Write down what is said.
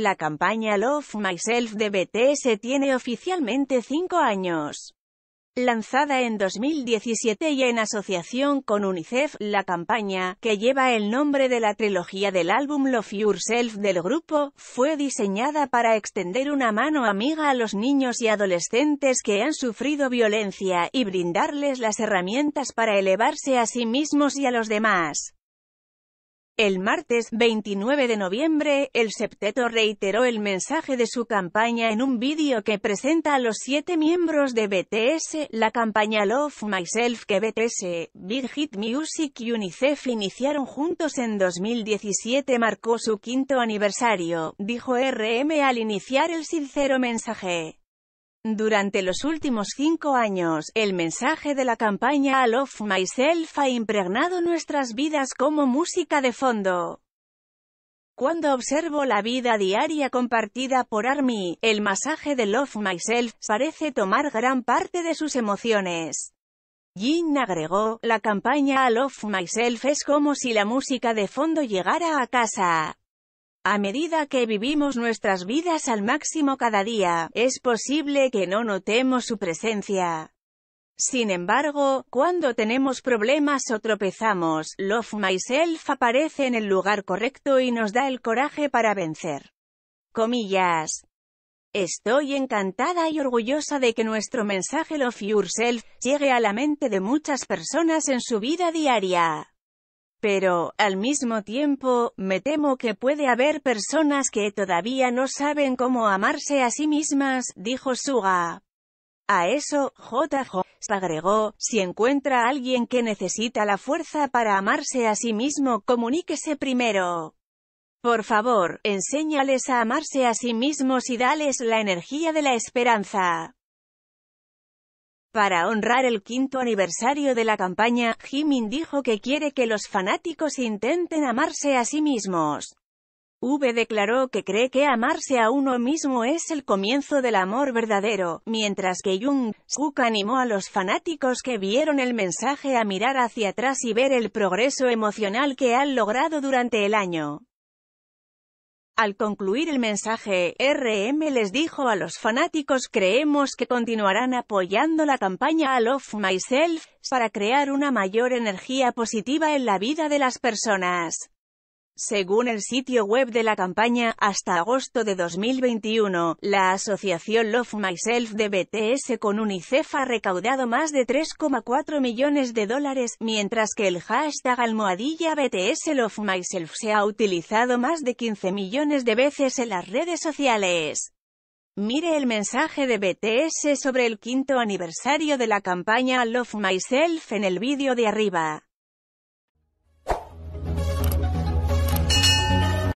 La campaña Love Myself de BTS tiene oficialmente cinco años. Lanzada en 2017 y en asociación con UNICEF, la campaña, que lleva el nombre de la trilogía del álbum Love Yourself del grupo, fue diseñada para extender una mano amiga a los niños y adolescentes que han sufrido violencia, y brindarles las herramientas para elevarse a sí mismos y a los demás. El martes 29 de noviembre, el septeto reiteró el mensaje de su campaña en un vídeo que presenta a los siete miembros de BTS, la campaña Love Myself que BTS, Big Hit Music y UNICEF iniciaron juntos en 2017 marcó su quinto aniversario, dijo RM al iniciar el sincero mensaje. Durante los últimos cinco años, el mensaje de la campaña Love Myself ha impregnado nuestras vidas como música de fondo. Cuando observo la vida diaria compartida por Army, el masaje de Love Myself parece tomar gran parte de sus emociones. Jin agregó, la campaña Love Myself es como si la música de fondo llegara a casa. A medida que vivimos nuestras vidas al máximo cada día, es posible que no notemos su presencia. Sin embargo, cuando tenemos problemas o tropezamos, Love Myself aparece en el lugar correcto y nos da el coraje para vencer. Comillas. Estoy encantada y orgullosa de que nuestro mensaje Love Yourself llegue a la mente de muchas personas en su vida diaria. Pero, al mismo tiempo, me temo que puede haber personas que todavía no saben cómo amarse a sí mismas, dijo Suga. A eso, J. agregó, si encuentra a alguien que necesita la fuerza para amarse a sí mismo, comuníquese primero. Por favor, enséñales a amarse a sí mismos y dales la energía de la esperanza. Para honrar el quinto aniversario de la campaña, Jimin dijo que quiere que los fanáticos intenten amarse a sí mismos. V declaró que cree que amarse a uno mismo es el comienzo del amor verdadero, mientras que Jung Suk animó a los fanáticos que vieron el mensaje a mirar hacia atrás y ver el progreso emocional que han logrado durante el año. Al concluir el mensaje, RM les dijo a los fanáticos creemos que continuarán apoyando la campaña All Love Myself, para crear una mayor energía positiva en la vida de las personas. Según el sitio web de la campaña, hasta agosto de 2021, la asociación Love Myself de BTS con UNICEF ha recaudado más de 3,4 millones de dólares, mientras que el hashtag almohadilla BTS Love Myself se ha utilizado más de 15 millones de veces en las redes sociales. Mire el mensaje de BTS sobre el quinto aniversario de la campaña Love Myself en el vídeo de arriba.